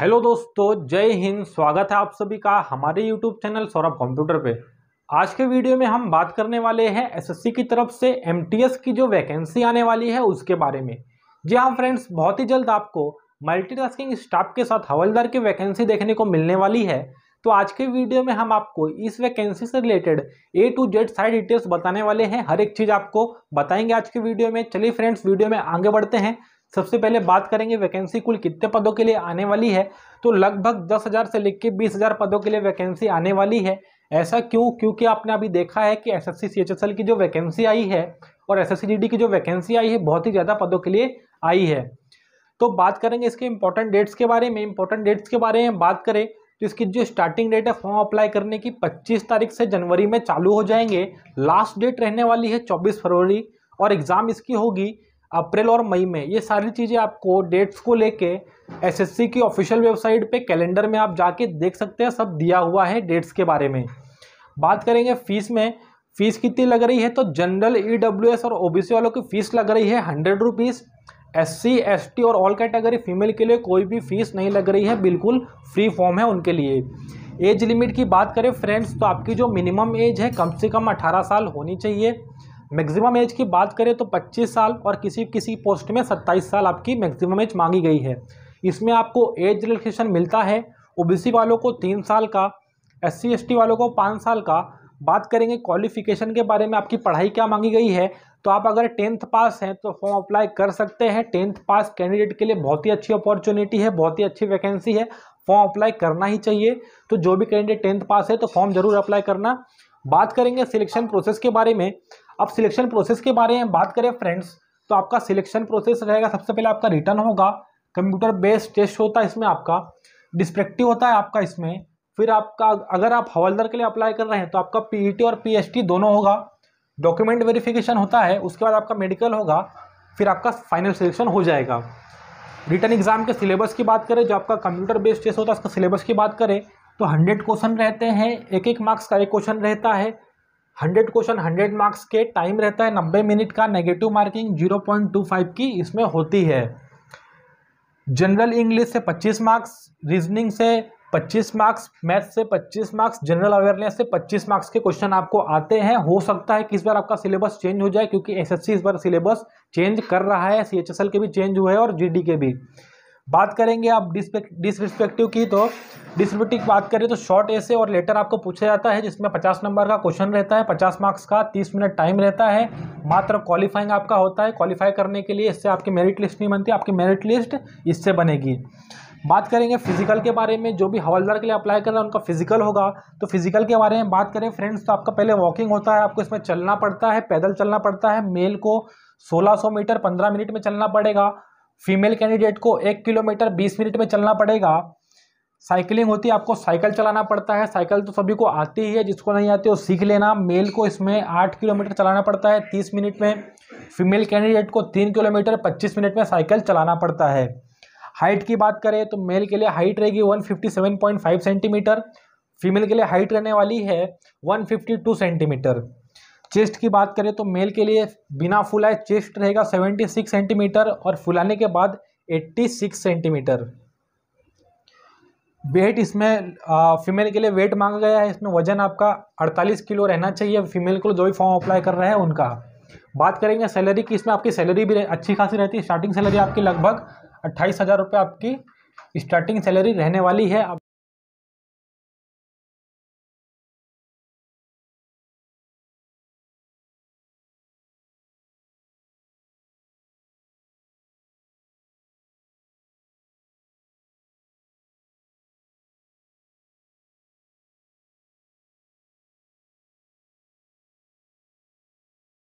hello दोस्तों जय हिंद स्वागत है आप सभी का हमारे यूट्यूब चैनल सौरभ कंप्यूटर पे आज के वीडियो में हम बात करने वाले हैं एसएससी की तरफ से एमटीएस की जो वैकेंसी आने वाली है उसके बारे में जी हाँ फ्रेंड्स बहुत ही जल्द आपको मल्टीटास्किंग स्टाफ के साथ हवलदार की वैकेंसी देखने को मिलने वाली है तो आज के वीडियो में हम आपको इस वैकेंसी से रिलेटेड ए टू जेड सारी डिटेल्स बताने वाले हैं हर एक चीज़ आपको बताएंगे आज के वीडियो में चलिए फ्रेंड्स वीडियो में आगे बढ़ते हैं सबसे पहले बात करेंगे वैकेंसी कुल कितने पदों के लिए आने वाली है तो लगभग दस हज़ार से लेकर बीस हज़ार पदों के लिए वैकेंसी आने वाली है ऐसा क्यों क्योंकि आपने अभी देखा है कि एस एस की जो वैकेंसी आई है और एस एस की जो वैकेंसी आई है बहुत ही ज़्यादा पदों के लिए आई है तो बात करेंगे इसके इंपॉर्टेंट डेट्स के बारे में इंपॉर्टेंट डेट्स के बारे में बात करें तो इसकी जो स्टार्टिंग डेट है फॉर्म अप्लाई करने की 25 तारीख से जनवरी में चालू हो जाएंगे लास्ट डेट रहने वाली है 24 फरवरी और एग्ज़ाम इसकी होगी अप्रैल और मई में ये सारी चीज़ें आपको डेट्स को लेके एसएससी की ऑफिशियल वेबसाइट पे कैलेंडर में आप जाके देख सकते हैं सब दिया हुआ है डेट्स के बारे में बात करेंगे फीस में फ़ीस कितनी लग रही है तो जनरल ई e और ओबीसी वालों की फ़ीस लग रही है हंड्रेड रुपीज़ एस सी और ऑल कैटेगरी फीमेल के लिए कोई भी फीस नहीं लग रही है बिल्कुल फ्री फॉर्म है उनके लिए एज लिमिट की बात करें फ्रेंड्स तो आपकी जो मिनिमम एज है कम से कम 18 साल होनी चाहिए मैक्सिमम एज की बात करें तो 25 साल और किसी किसी पोस्ट में 27 साल आपकी मैक्सिमम एज मांगी गई है इसमें आपको एज रिलेक्सेशन मिलता है ओबीसी वालों को तीन साल का एस सी वालों को पाँच साल का बात करेंगे क्वालिफिकेशन के बारे में आपकी पढ़ाई क्या मांगी गई है तो आप अगर टेंथ पास हैं तो फॉर्म अप्लाई कर सकते हैं टेंथ पास कैंडिडेट के लिए बहुत ही अच्छी अपॉर्चुनिटी है बहुत ही अच्छी वैकेंसी है फॉर्म अप्लाई करना ही चाहिए तो जो भी कैंडिडेट टेंथ पास है तो फॉर्म जरूर अप्लाई करना बात करेंगे सिलेक्शन प्रोसेस के बारे में अब सिलेक्शन प्रोसेस के बारे में बात करें फ्रेंड्स तो आपका सिलेक्शन प्रोसेस रहेगा सबसे पहले आपका रिटर्न होगा कंप्यूटर बेस्ड टेस्ट होता है इसमें आपका डिस्प्रेक्टिव होता है आपका इसमें फिर आपका अगर आप हवलदार के लिए अप्लाई कर रहे हैं तो आपका पी e और पी दोनों होगा डॉक्यूमेंट वेरिफिकेशन होता है उसके बाद आपका मेडिकल होगा फिर आपका फाइनल सिलेक्शन हो जाएगा रिटर्न एग्जाम के सिलेबस की बात करें जो आपका कंप्यूटर बेस्ड टेस्ट होता है उसका सिलेबस की बात करें तो हंड्रेड क्वेश्चन रहते हैं एक एक मार्क्स का एक क्वेश्चन रहता है हंड्रेड क्वेश्चन हंड्रेड मार्क्स के टाइम रहता है नब्बे मिनट का negative marking zero point two five की इसमें होती है जनरल इंग्लिश से पच्चीस मार्क्स रीजनिंग से पच्चीस मार्क्स मैथ से पच्चीस मार्क्स जनरल अवेयरनेस से पच्चीस मार्क्स के क्वेश्चन आपको आते हैं हो सकता है कि इस बार आपका सिलेबस चेंज हो जाए क्योंकि एसएससी इस बार सिलेबस चेंज कर रहा है सीएचएसएल के भी चेंज हुए हैं और जीडी के भी बात करेंगे आप डिसरिस्पेक्टिव की तो की बात करें तो शॉर्ट ऐसे और लेटर आपको पूछा जाता है जिसमें 50 नंबर का क्वेश्चन रहता है 50 मार्क्स का 30 मिनट टाइम रहता है मात्र क्वालिफाइंग आपका होता है क्वालिफाई करने के लिए इससे आपकी मेरिट लिस्ट नहीं बनती आपकी मेरिट लिस्ट इससे बनेगी बात करेंगे फिजिकल के बारे में जो भी हवलदार के लिए अप्लाई कर रहा है उनका फिजिकल होगा तो फिजिकल के बारे में बात करें फ्रेंड्स तो आपका पहले वॉकिंग होता है आपको इसमें चलना पड़ता है पैदल चलना पड़ता है मेल को 1600 मीटर 15 मिनट में चलना पड़ेगा फीमेल कैंडिडेट को एक किलोमीटर बीस मिनट में चलना पड़ेगा साइकिलिंग होती है आपको साइकिल चलाना पड़ता है साइकिल तो सभी को आती ही है जिसको नहीं आती वो सीख लेना मेल को इसमें आठ किलोमीटर चलाना पड़ता है तीस मिनट में फीमेल कैंडिडेट को तीन किलोमीटर पच्चीस मिनट में साइकिल चलाना पड़ता है हाइट की बात करें तो मेल के लिए हाइट रहेगी one fifty seven point five centimetre female के लिए हाइट रहने वाली है one fifty two centimetre chest की बात करें तो मेल के लिए बिना फुलाए चेस्ट रहेगा सेवेंटी सिक्स सेंटीमीटर और फुलाने के बाद एट्टी सिक्स सेंटीमीटर वेट इसमें फीमेल के लिए वेट मांगा गया है इसमें वजन आपका 48 किलो रहना चाहिए फीमेल को जो भी फॉर्म अप्लाई कर रहा है उनका बात करेंगे सैलरी की इसमें आपकी सैलरी भी अच्छी खासी रहती है स्टार्टिंग सैलरी आपकी लगभग अट्ठाईस हज़ार रुपये आपकी स्टार्टिंग सैलरी रहने वाली है